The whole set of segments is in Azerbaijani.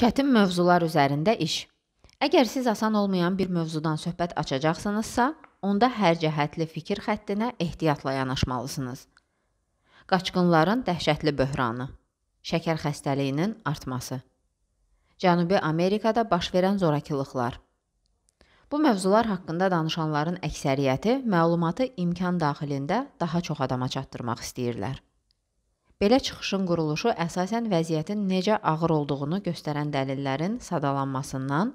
Çətin mövzular üzərində iş. Əgər siz asan olmayan bir mövzudan söhbət açacaqsınızsa, onda hər cəhətli fikir xəttinə ehtiyatla yanaşmalısınız. Qaçqınların dəhşətli böhranı, şəkər xəstəliyinin artması, Cənubi Amerikada baş verən zorakılıqlar. Bu mövzular haqqında danışanların əksəriyyəti məlumatı imkan daxilində daha çox adama çatdırmaq istəyirlər. Belə çıxışın quruluşu əsasən vəziyyətin necə ağır olduğunu göstərən dəlillərin sadalanmasından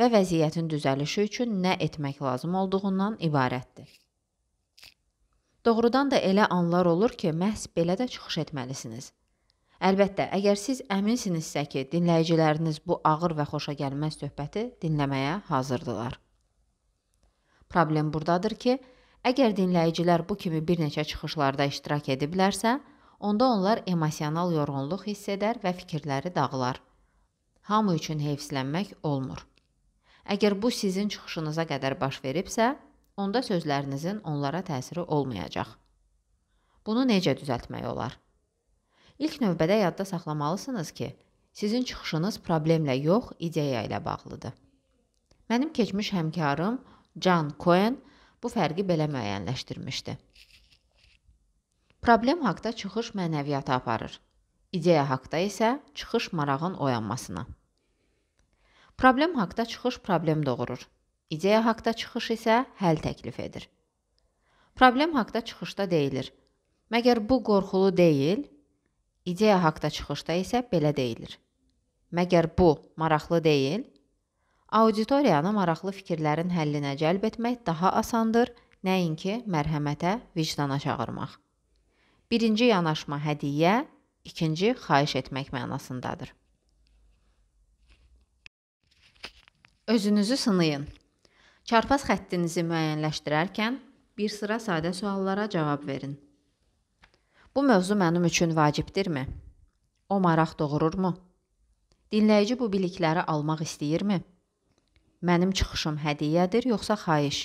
və vəziyyətin düzəlişi üçün nə etmək lazım olduğundan ibarətdir. Doğrudan da elə anlar olur ki, məhz belə də çıxış etməlisiniz. Əlbəttə, əgər siz əminsinizsə ki, dinləyiciləriniz bu ağır və xoşa gəlməz söhbəti dinləməyə hazırdılar. Problem burdadır ki, əgər dinləyicilər bu kimi bir neçə çıxışlarda iştirak ediblərsə, Onda onlar emosional yorğunluq hiss edər və fikirləri dağılar. Hamı üçün heyfslənmək olmur. Əgər bu sizin çıxışınıza qədər baş veribsə, onda sözlərinizin onlara təsiri olmayacaq. Bunu necə düzəltmək olar? İlk növbədə yadda saxlamalısınız ki, sizin çıxışınız problemlə yox, ideya ilə bağlıdır. Mənim keçmiş həmkarım Can Cohen bu fərqi belə müəyyənləşdirmişdi. Problem haqda çıxış mənəviyyata aparır. İdeya haqda isə çıxış marağın oyanmasına. Problem haqda çıxış problem doğurur. İdeya haqda çıxış isə həll təklif edir. Problem haqda çıxışda deyilir. Məgər bu qorxulu deyil? İdeya haqda çıxışda isə belə deyilir. Məgər bu maraqlı deyil? Auditoriyanı maraqlı fikirlərin həllinə cəlb etmək daha asandır, nəinki mərhəmətə, vicdana çağırmaq. Birinci yanaşma hədiyyə, ikinci xahiş etmək mənasındadır. Özünüzü sınayın. Çarpaz xəttinizi müəyyənləşdirərkən bir sıra sadə suallara cavab verin. Bu mövzu mənim üçün vacibdirmi? O maraq doğururmu? Dinləyici bu bilikləri almaq istəyirmi? Mənim çıxışım hədiyyədir, yoxsa xahiş?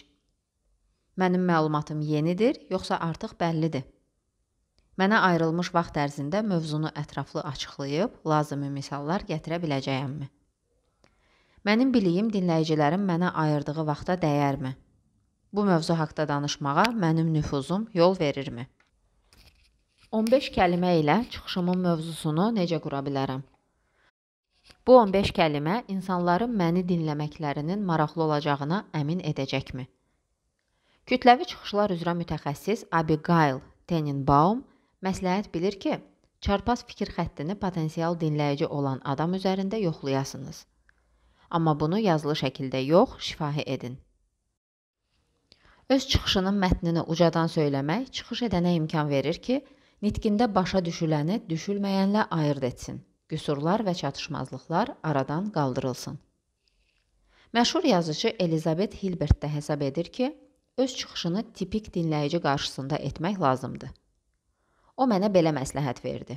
Mənim məlumatım yenidir, yoxsa artıq bəllidir? Mənə ayrılmış vaxt ərzində mövzunu ətraflı açıqlayıb lazımi misallar gətirə biləcəyəmmi? Mənim biliyim dinləyicilərin mənə ayırdığı vaxta dəyərmi? Bu mövzu haqqda danışmağa mənim nüfuzum yol verirmi? 15 kəlmə ilə çıxışımın mövzusunu necə qura bilərəm? Bu 15 kəlmə insanların məni dinləməklərinin maraqlı olacağına əmin edəcəkmi? Kütləvi çıxışlar üzrə mütəxəssis Abigail Tenenbaum Məsləhət bilir ki, çarpaz fikir xəttini potensial dinləyici olan adam üzərində yoxlayasınız. Amma bunu yazılı şəkildə yox, şifahi edin. Öz çıxışının mətnini ucadan söyləmək çıxış edənə imkan verir ki, nitqində başa düşüləni düşülməyənlə ayırd etsin. Qüsurlar və çatışmazlıqlar aradan qaldırılsın. Məşhur yazıcı Elizabet Hilbert də hesab edir ki, öz çıxışını tipik dinləyici qarşısında etmək lazımdır. O mənə belə məsləhət verdi.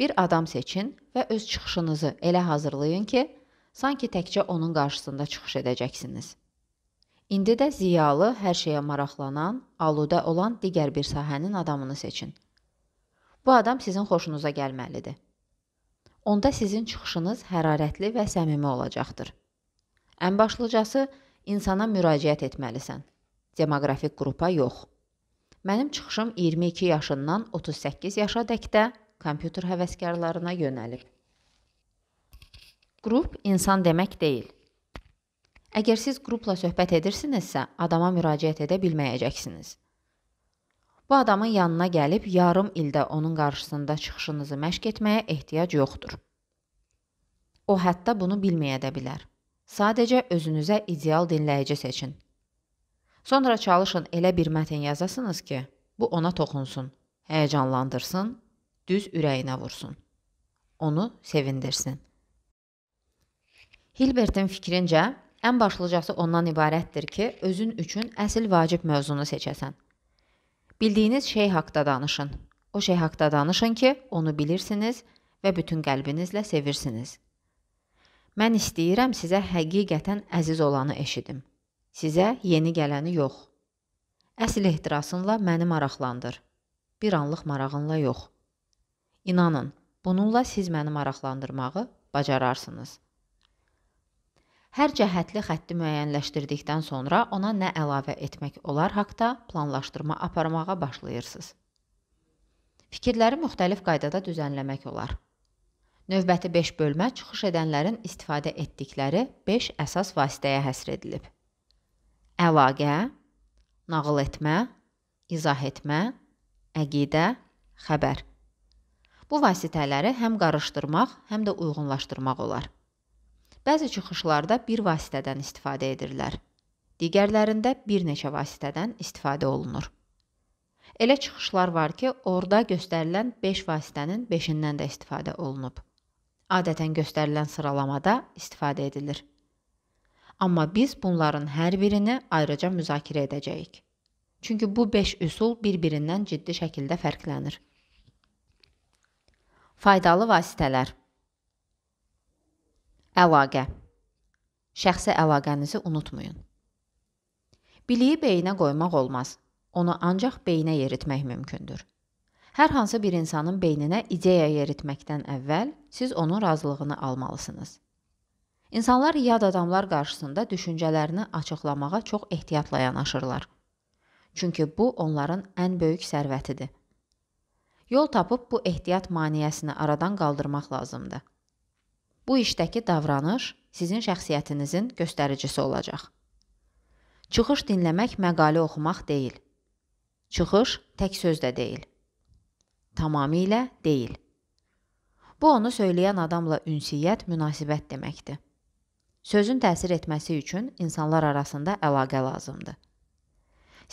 Bir adam seçin və öz çıxışınızı elə hazırlayın ki, sanki təkcə onun qarşısında çıxış edəcəksiniz. İndi də ziyalı, hər şeyə maraqlanan, aludə olan digər bir sahənin adamını seçin. Bu adam sizin xoşunuza gəlməlidir. Onda sizin çıxışınız hərarətli və səmimi olacaqdır. Ən başlıcası insana müraciət etməlisən. Demoqrafik qrupa yox. Mənim çıxışım 22 yaşından 38 yaşa dəkdə kompüter həvəskarlarına yönəlib. Qrup insan demək deyil. Əgər siz qrupla söhbət edirsinizsə, adama müraciət edə bilməyəcəksiniz. Bu adamın yanına gəlib yarım ildə onun qarşısında çıxışınızı məşq etməyə ehtiyac yoxdur. O hətta bunu bilməyə də bilər. Sadəcə özünüzə ideal dinləyici seçin Sonra çalışın elə bir mətn yazasınız ki, bu ona toxunsun, həyəcanlandırsın, düz ürəyinə vursun. Onu sevindirsin. Hilbertin fikrincə, ən başlıcası ondan ibarətdir ki, özün üçün əsl vacib mövzunu seçəsən. Bildiyiniz şey haqqda danışın. O şey haqqda danışın ki, onu bilirsiniz və bütün qəlbinizlə sevirsiniz. Mən istəyirəm sizə həqiqətən əziz olanı eşidim. Sizə yeni gələni yox. Əsl ehtirasınla məni maraqlandır. Bir anlıq marağınla yox. İnanın, bununla siz məni maraqlandırmağı bacararsınız. Hər cəhətli xətti müəyyənləşdirdikdən sonra ona nə əlavə etmək olar haqda planlaşdırma aparmağa başlayırsınız. Fikirləri müxtəlif qaydada düzənləmək olar. Növbəti 5 bölmə çıxış edənlərin istifadə etdikləri 5 əsas vasitəyə həsr edilib əlaqə, nağıl etmə, izah etmə, əqidə, xəbər. Bu vasitələri həm qarışdırmaq, həm də uyğunlaşdırmaq olar. Bəzi çıxışlarda bir vasitədən istifadə edirlər. Digərlərində bir neçə vasitədən istifadə olunur. Elə çıxışlar var ki, orada göstərilən 5 beş vasitənin 5-indən də istifadə olunub. Adətən göstərilən sıralamada istifadə edilir. Amma biz bunların hər birini ayrıca müzakirə edəcəyik. Çünki bu 5 üsul bir-birindən ciddi şəkildə fərqlənir. Faydalı vasitələr Əlaqə Şəxsi əlaqənizi unutmayın. Biliyi beyinə qoymaq olmaz. Onu ancaq beyinə yeritmək mümkündür. Hər hansı bir insanın beyninə ideya yeritməkdən əvvəl siz onun razılığını almalısınız. İnsanlar yad adamlar qarşısında düşüncələrini açıqlamağa çox ehtiyatla yanaşırlar. Çünki bu onların ən böyük sərvətidir. Yol tapıb bu ehtiyat maneəsini aradan qaldırmaq lazımdır. Bu işdəki davranış sizin şəxsiyyətinizin göstəricisi olacaq. Çıxış dinləmək məqalə oxumaq deyil. Çıxış tək sözdə deyil. Tamamilə deyil. Bu onu söyləyən adamla ünsiyyət, münasibət deməkdir. Sözün təsir etməsi üçün insanlar arasında əlaqə lazımdır.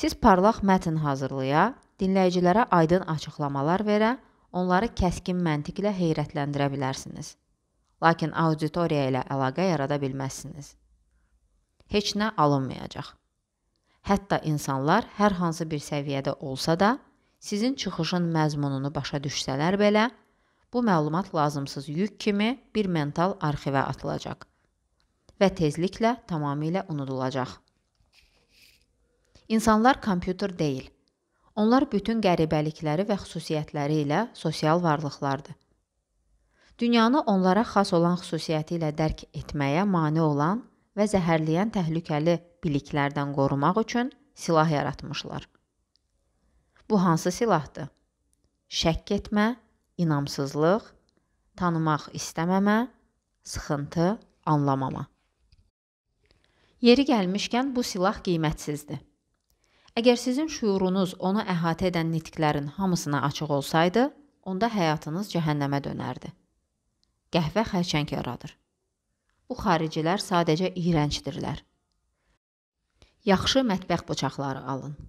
Siz parlaq mətn hazırlaya, dinləyicilərə aydın açıqlamalar verə, onları kəskin məntiqlə heyrətləndirə bilərsiniz. Lakin auditoriya ilə əlaqə yarada bilməzsiniz. Heç nə alınmayacaq. Hətta insanlar hər hansı bir səviyyədə olsa da, sizin çıxışın məzmununu başa düşsələr belə, bu məlumat lazımsız yük kimi bir mental arxivə atılacaq və tezliklə tamamilə unudulacaq. İnsanlar kompüter deyil. Onlar bütün qəribəlikləri və xüsusiyyətləri ilə sosial varlıqlardır. Dünyanı onlara xas olan xüsusiyyəti ilə dərk etməyə mane olan və zəhərləyən təhlükəli biliklərdən qorumaq üçün silah yaratmışlar. Bu hansı silahdır? Şəkk etmə, inamsızlıq, tanımaq istəməmə, sıxıntı, anlamama. Yeri gəlmişkən bu silah qiymətsizdir. Əgər sizin şüurunuz onu əhatə edən nitqlərin hamısına açıq olsaydı, onda həyatınız cəhənnəmə dönərdi. Qəhvə xərçəng yaradır. Bu xaricilər sadəcə iyrəncdirlər. Yaxşı mətbəx bıçaqları alın.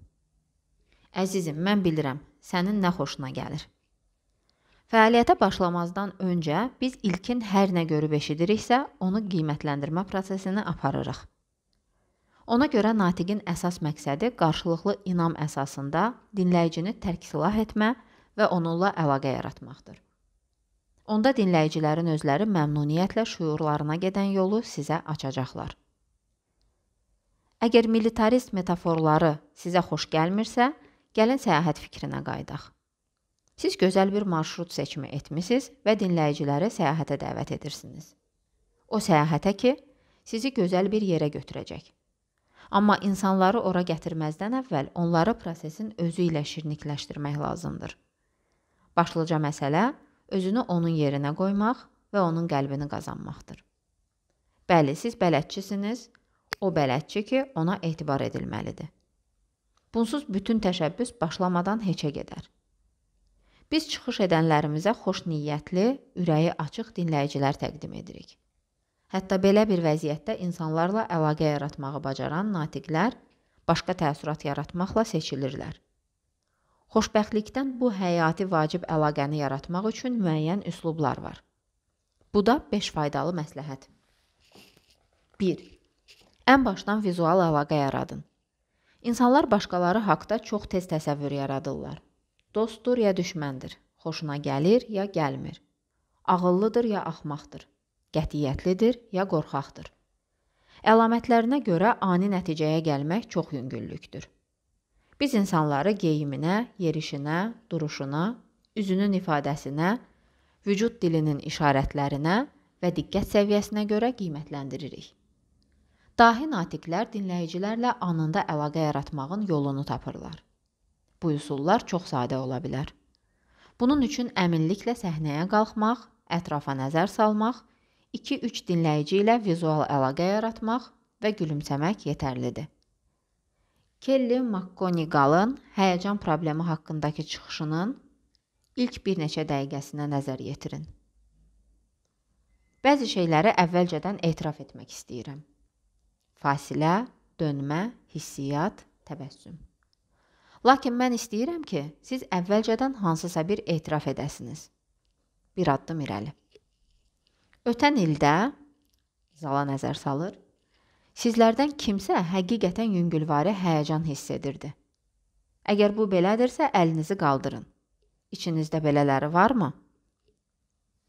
Əzizim, mən bilirəm, sənin nə xoşuna gəlir. Fəaliyyətə başlamazdan öncə biz ilkin hər nə görüb eşidiriksə, onu qiymətləndirmə prosesini aparırıq. Ona görə natiqin əsas məqsədi qarşılıqlı inam əsasında dinləyicini tərk silah etmə və onunla əlaqə yaratmaqdır. Onda dinləyicilərin özləri məmnuniyyətlə şüurlarına gedən yolu sizə açacaqlar. Əgər militarist metaforları sizə xoş gəlmirsə, gəlin səyahət fikrinə qayıdaq. Siz gözəl bir marşrut seçimi etmisiniz və dinləyiciləri səyahətə dəvət edirsiniz. O səyahətə ki, sizi gözəl bir yerə götürəcək. Amma insanları ora gətirməzdən əvvəl onları prosesin özü ilə şirnikləşdirmək lazımdır. Başlıca məsələ özünü onun yerinə qoymaq və onun qəlbini qazanmaqdır. Bəli, siz bələdçisiniz, o bələdçi ki, ona etibar edilməlidir. Bunsuz bütün təşəbbüs başlamadan heçə gedər. Biz çıxış edənlərimizə xoş niyyətli, ürəyi açıq dinləyicilər təqdim edirik. Hətta belə bir vəziyyətdə insanlarla əlaqə yaratmağı bacaran natiqlər başqa təəssürat yaratmaqla seçilirlər. Xoşbəxtlikdən bu həyati vacib əlaqəni yaratmaq üçün müəyyən üslublar var. Bu da 5 faydalı məsləhət. 1. Ən başdan vizual əlaqə yaradın. İnsanlar başqaları haqqda çox tez təsəvvür yaradırlar. Dostdur ya düşməndir, xoşuna gəlir ya gəlmir, ağıllıdır ya axmaqdır qətiyyətlidir ya qorxaqdır. Əlamətlərinə görə ani nəticəyə gəlmək çox yüngüllüktür. Biz insanları geyiminə, yerişinə, duruşuna, üzünün ifadəsinə, vücud dilinin işarətlərinə və diqqət səviyyəsinə görə qiymətləndiririk. Dahi natiqlər dinləyicilərlə anında əlaqə yaratmağın yolunu tapırlar. Bu üsullar çox sadə ola bilər. Bunun üçün əminliklə səhnəyə qalxmaq, ətrafa nəzər salmaq 2-3 dinləyici ilə vizual əlaqə yaratmaq və gülümsəmək yetərlidir. Kelly McGonigal'ın həyəcan problemi haqqındakı çıxışının ilk bir neçə dəqiqəsinə nəzər yetirin. Bəzi şeyləri əvvəlcədən etiraf etmək istəyirəm. Fasilə, dönmə, hissiyat, təbəssüm. Lakin mən istəyirəm ki, siz əvvəlcədən hansısa bir etiraf edəsiniz. Bir addım irəli. Ötən ildə zala nəzər salır. Sizlərdən kimsə həqiqətən yüngülvarı həyəcan hiss edirdi. Əgər bu belədirsə, əlinizi qaldırın. İçinizdə belələri varmı?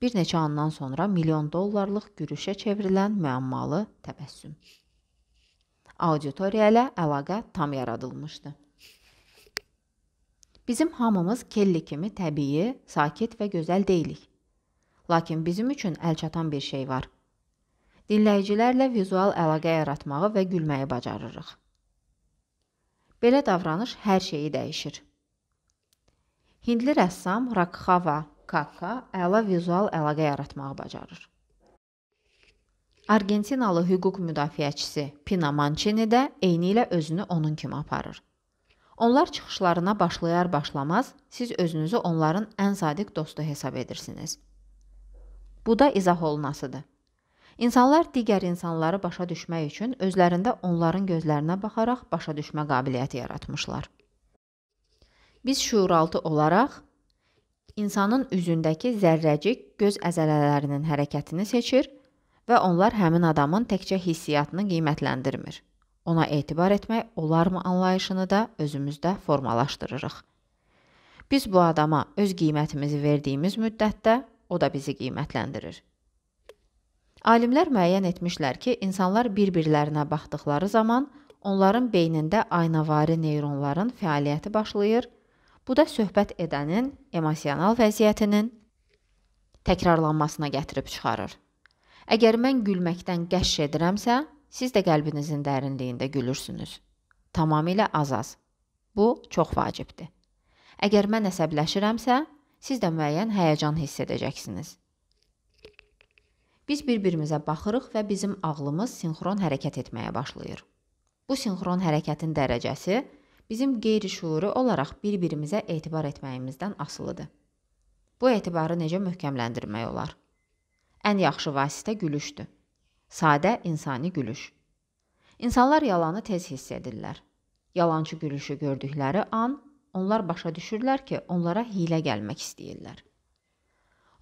Bir neçə andan sonra milyon dollarlıq gürüşə çevrilən müəmmalı təbəssüm. Auditoriya ilə əlaqə tam yaradılmışdı. Bizim hamımız kelli kimi təbii, sakit və gözəl deyilik lakin bizim üçün əlçatan bir şey var. Dinləyicilərlə vizual əlaqə yaratmağı və gülməyi bacarırıq. Belə davranış hər şeyi dəyişir. Hindli rəssam Rakhava Kaka əla vizual əlaqə yaratmağı bacarır. Argentinalı hüquq müdafiəçisi Pina Mancini də eyni ilə özünü onun kimi aparır. Onlar çıxışlarına başlayar-başlamaz siz özünüzü onların ən sadiq dostu hesab edirsiniz. Bu da izah olunasıdır. İnsanlar digər insanları başa düşmək üçün özlərində onların gözlərinə baxaraq başa düşmə qabiliyyəti yaratmışlar. Biz şuuraltı olaraq insanın üzündəki zərrəcik göz əzələlərinin hərəkətini seçir və onlar həmin adamın təkcə hissiyatını qiymətləndirmir. Ona etibar etmək olarmı anlayışını da özümüzdə formalaşdırırıq. Biz bu adama öz qiymətimizi verdiyimiz müddətdə o da bizi qiymətləndirir. Alimlər müəyyən etmişlər ki, insanlar bir-birlərinə baxdıqları zaman onların beynində aynavari neyronların fəaliyyəti başlayır. Bu da söhbət edənin emosional vəziyyətinin təkrarlanmasına gətirib çıxarır. Əgər mən gülməkdən qəşş edirəmsə, siz də qəlbinizin dərinliyində gülürsünüz. Tamamilə azaz. Bu çox vacibdir. Əgər mən əsəbləşirəmsə, siz də müəyyən həyəcan hiss edəcəksiniz. Biz bir-birimizə baxırıq və bizim ağlımız sinxron hərəkət etməyə başlayır. Bu sinxron hərəkətin dərəcəsi bizim qeyri-şuuri olaraq bir-birimizə etibar etməyimizdən asılıdır. Bu etibarı necə möhkəmləndirmək olar? Ən yaxşı vasitə gülüşdür. Sadə insani gülüş. İnsanlar yalanı tez hiss edirlər. Yalançı gülüşü gördükləri an Onlar başa düşürlər ki, onlara hilə gəlmək istəyirlər.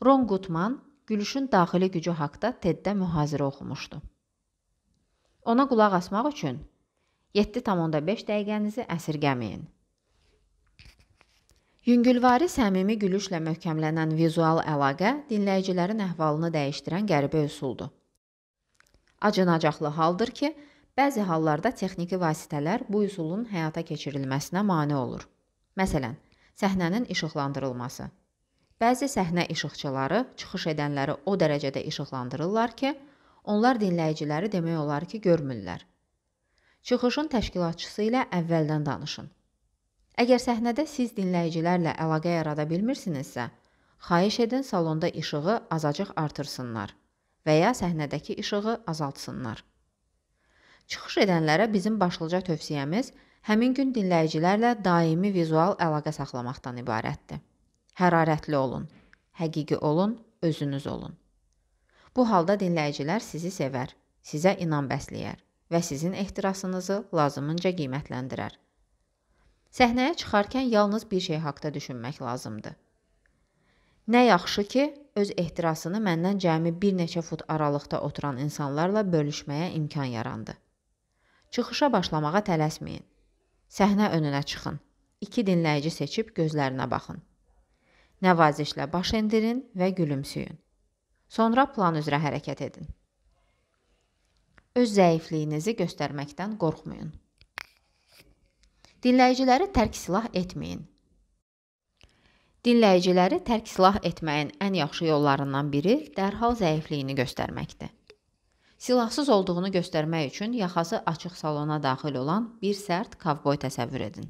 Ron Gutman gülüşün daxili gücü haqda TED-də mühazirə oxumuşdu. Ona qulaq asmaq üçün 7,5 dəqiqənizi əsirgəməyin. Yüngülvari səmimi gülüşlə möhkəmlənən vizual əlaqə dinləyicilərin əhvalını dəyişdirən qəribə üsuldur. Acınacaqlı haldır ki, bəzi hallarda texniki vasitələr bu üsulun həyata keçirilməsinə mane olur. Məsələn, səhnənin işıqlandırılması. Bəzi səhnə işıqçıları çıxış edənləri o dərəcədə işıqlandırırlar ki, onlar dinləyiciləri demək olar ki, görmürlər. Çıxışın təşkilatçısı ilə əvvəldən danışın. Əgər səhnədə siz dinləyicilərlə əlaqə yarada bilmirsinizsə, xahiş edin salonda işığı azacıq artırsınlar və ya səhnədəki işığı azaltsınlar. Çıxış edənlərə bizim başlıca tövsiyəmiz – həmin gün dinləyicilərlə daimi vizual əlaqə saxlamaqdan ibarətdir. Hərarətli olun, həqiqi olun, özünüz olun. Bu halda dinləyicilər sizi sevər, sizə inam bəsləyər və sizin ehtirasınızı lazımınca qiymətləndirər. Səhnəyə çıxarkən yalnız bir şey haqqda düşünmək lazımdır. Nə yaxşı ki, öz ehtirasını məndən cəmi bir neçə fut aralıqda oturan insanlarla bölüşməyə imkan yarandı. Çıxışa başlamağa tələsməyin. Səhnə önünə çıxın. İki dinləyici seçib gözlərinə baxın. Nəvazişlə baş endirin və gülümsüyün. Sonra plan üzrə hərəkət edin. Öz zəifliyinizi göstərməkdən qorxmayın. Dinləyiciləri tərk silah etməyin. Dinləyiciləri tərk silah etməyin ən yaxşı yollarından biri dərhal zəifliyini göstərməkdir. Silahsız olduğunu göstərmək üçün yaxası açıq salona daxil olan bir sərt kavboy təsəvvür edin.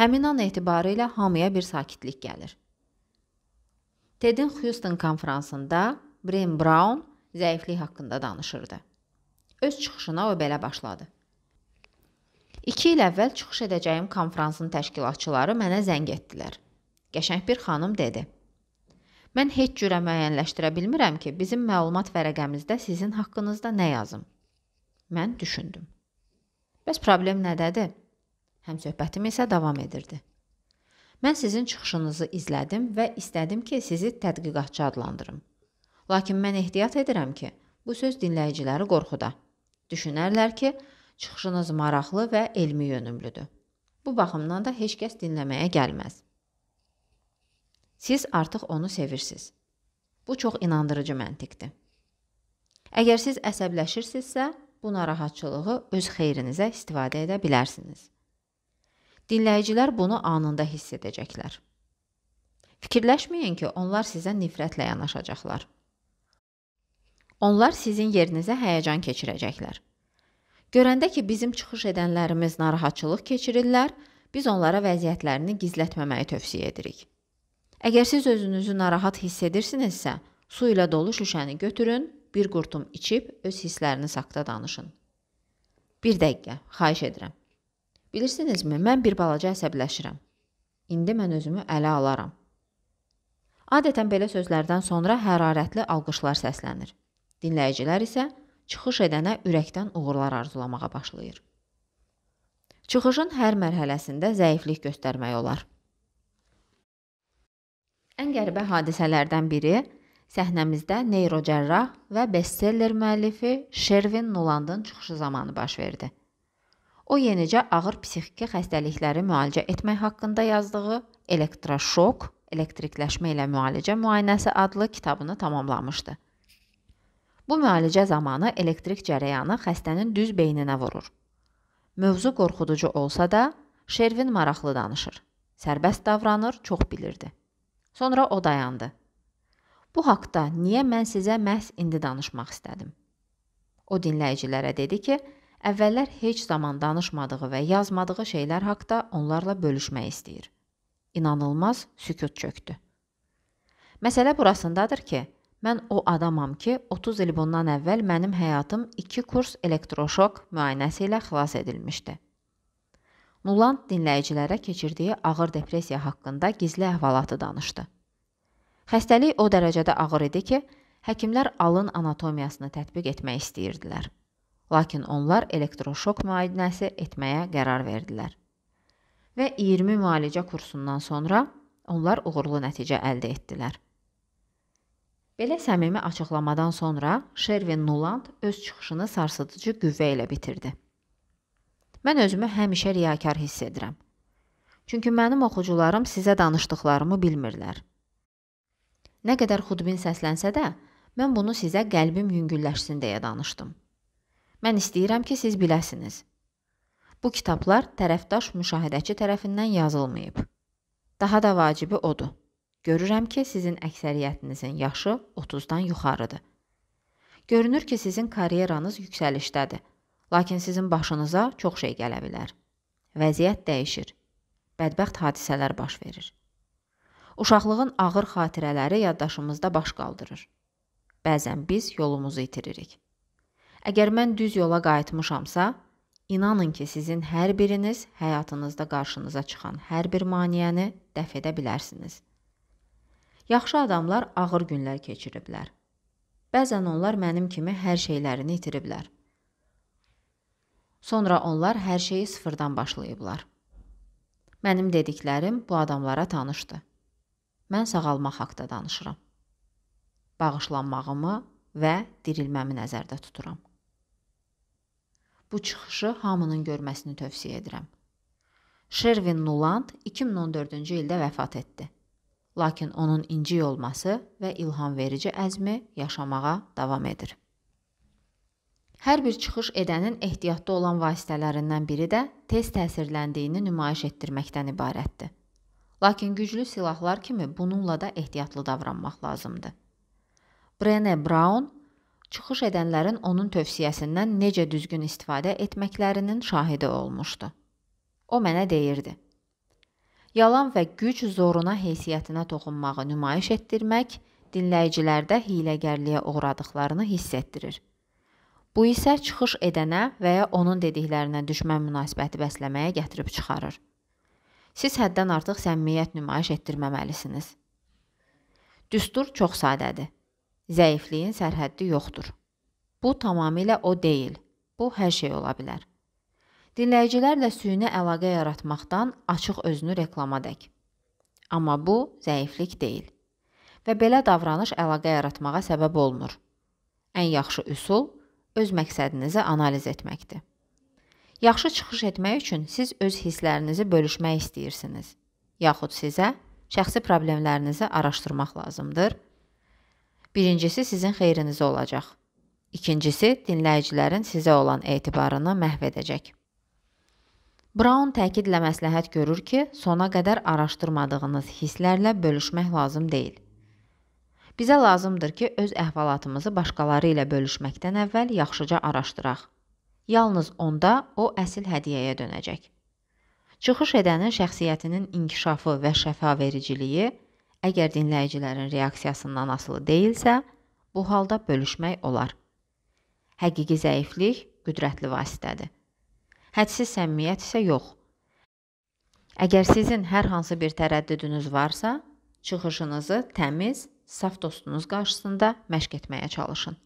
Həmin an etibarı ilə hamıya bir sakitlik gəlir. Tedin Houston konfransında Bren Brown zəiflik haqqında danışırdı. Öz çıxışına o belə başladı. 2 il əvvəl çıxış edəcəyim konfransın təşkilatçıları mənə zəng etdilər. Qəşəng bir xanım dedi: Mən heç cürə müəyyənləşdirə bilmirəm ki, bizim məlumat vərəqəmizdə sizin haqqınızda nə yazım. Mən düşündüm. Bəs problem nədədir? Həmsöhbətim isə davam edirdi. Mən sizin çıxışınızı izlədim və istədim ki, sizi tədqiqatçı adlandırım. Lakin mən ehtiyat edirəm ki, bu söz dinləyiciləri qorxuda. Düşünərlər ki, çıxışınız maraqlı və elmi yönümlüdür. Bu baxımdan da heç kəs dinləməyə gəlməz. Siz artıq onu sevirsiniz. Bu çox inandırıcı məntiqdir. Əgər siz əsəbləşirsinizsə, bu narahatçılığı öz xeyrinizə istifadə edə bilərsiniz. Dinləyicilər bunu anında hiss edəcəklər. Fikirləşməyin ki, onlar sizə nifrətlə yanaşacaqlar. Onlar sizin yerinizə həyəcan keçirəcəklər. Görəndə ki, bizim çıxış edənlərimiz narahatçılıq keçirirlər, biz onlara vəziyyətlərini gizlətməməyi tövsiyə edirik. Əgər siz özünüzü narahat hiss edirsinizsə, su ilə dolu şüşəni götürün, bir qurtum içib öz hissləriniz haqqında danışın. Bir dəqiqə, xahiş edirəm. Bilirsinizmi, mən bir balaca əsəbləşirəm. İndi mən özümü ələ alaram. Adətən belə sözlərdən sonra hərarətli alqışlar səslənir. Dinləyicilər isə çıxış edənə ürəkdən uğurlar arzulamağa başlayır. Çıxışın hər mərhələsində zəiflik göstərmək olar. Ən qəribə hadisələrdən biri səhnəmizdə neyrocərrah və bestseller müəllifi Shervin Nulandın çıxışı zamanı baş verdi. O yenicə ağır psixiki xəstəlikləri müalicə etmək haqqında yazdığı Elektroşok, elektrikləşmə ilə müalicə müayinəsi adlı kitabını tamamlamışdı. Bu müalicə zamanı elektrik cərəyanı xəstənin düz beyninə vurur. Mövzu qorxuducu olsa da, Şervin maraqlı danışır. Sərbəst davranır, çox bilirdi. Sonra o dayandı. Bu haqda niyə mən sizə məhz indi danışmaq istədim? O dinləyicilərə dedi ki, əvvəllər heç zaman danışmadığı və yazmadığı şeylər haqda onlarla bölüşmək istəyir. İnanılmaz sükut çökdü. Məsələ burasındadır ki, mən o adamam ki, 30 il bundan əvvəl mənim həyatım 2 kurs elektroşok müayinəsi ilə xilas edilmişdi. Nuland dinləyicilərə keçirdiyi ağır depressiya haqqında gizli əhvalatı danışdı. Xəstəlik o dərəcədə ağır idi ki, həkimlər alın anatomiyasını tətbiq etmək istəyirdilər. Lakin onlar elektroşok müayinəsi etməyə qərar verdilər. Və 20 müalicə kursundan sonra onlar uğurlu nəticə əldə etdilər. Belə səmimi açıqlamadan sonra Sherwin Nuland öz çıxışını sarsıdıcı qüvvə ilə bitirdi. Mən özümü həmişə riyakar hiss edirəm. Çünki mənim oxucularım sizə danışdıqlarımı bilmirlər. Nə qədər xudbin səslənsə də, mən bunu sizə qəlbim yüngülləşsin deyə danışdım. Mən istəyirəm ki, siz biləsiniz. Bu kitablar tərəfdaş müşahidəçi tərəfindən yazılmayıb. Daha da vacibi odur. Görürəm ki, sizin əksəriyyətinizin yaşı 30-dan yuxarıdır. Görünür ki, sizin karyeranız yüksəlişdədir Lakin sizin başınıza çox şey gələ bilər. Vəziyyət dəyişir. Bədbəxt hadisələr baş verir. Uşaqlığın ağır xatirələri yaddaşımızda baş qaldırır. Bəzən biz yolumuzu itiririk. Əgər mən düz yola qayıtmışamsa, inanın ki, sizin hər biriniz həyatınızda qarşınıza çıxan hər bir maneəni dəf edə bilərsiniz. Yaxşı adamlar ağır günlər keçiriblər. Bəzən onlar mənim kimi hər şeylərini itiriblər. Sonra onlar hər şeyi sıfırdan başlayıblar. Mənim dediklərim bu adamlara tanışdı. Mən sağalmaq haqqında danışıram. Bağışlanmağımı və dirilməmi nəzərdə tuturam. Bu çıxışı hamının görməsini tövsiyə edirəm. Shervin Nuland 2014-cü ildə vəfat etdi. Lakin onun inci olması və ilham verici əzmi yaşamağa davam edir. Hər bir çıxış edənin ehtiyatda olan vasitələrindən biri də tez təsirləndiyini nümayiş etdirməkdən ibarətdir. Lakin güclü silahlar kimi bununla da ehtiyatlı davranmaq lazımdır. Brené Brown çıxış edənlərin onun tövsiyəsindən necə düzgün istifadə etməklərinin şahidi olmuşdu. O mənə deyirdi: Yalan və güc zoruna heysiyyətinə toxunmağı nümayiş etdirmək dinləyicilərdə hiyləgərliyə uğradıqlarını hiss etdirir. Bu isə çıxış edənə və ya onun dediklərinə düşmən münasibəti bəsləməyə gətirib çıxarır. Siz həddən artıq səmimiyyət nümayiş etdirməməlisiniz. Düstur çox sadədir. Zəifliyin sərhəddi yoxdur. Bu tamamilə o deyil. Bu hər şey ola bilər. Dinləyicilərlə süni əlaqə yaratmaqdan açıq özünü reklama dək. Amma bu zəiflik deyil. Və belə davranış əlaqə yaratmağa səbəb olmur. Ən yaxşı üsul öz məqsədinizi analiz etməkdir. Yaxşı çıxış etmək üçün siz öz hisslərinizi bölüşmək istəyirsiniz. Yaxud sizə şəxsi problemlərinizi araşdırmaq lazımdır. Birincisi sizin xeyrinizə olacaq. İkincisi dinləyicilərin sizə olan etibarını məhv edəcək. Brown təkidlə məsləhət görür ki, sona qədər araşdırmadığınız hisslərlə bölüşmək lazım deyil. Bizə lazımdır ki, öz əhvalatımızı başqaları ilə bölüşməkdən əvvəl yaxşıca araşdıraq. Yalnız onda o əsl hədiyyəyə dönəcək. Çıxış edənin şəxsiyyətinin inkişafı və şəfavericiliyi əgər dinləyicilərin reaksiyasından asılı deyilsə, bu halda bölüşmək olar. Həqiqi zəiflik qüdrətli vasitədir. Hədsiz səmimiyyət isə yox. Əgər sizin hər hansı bir tərəddüdünüz varsa, çıxışınızı təmiz saf dostunuz qarşısında məşq etməyə çalışın.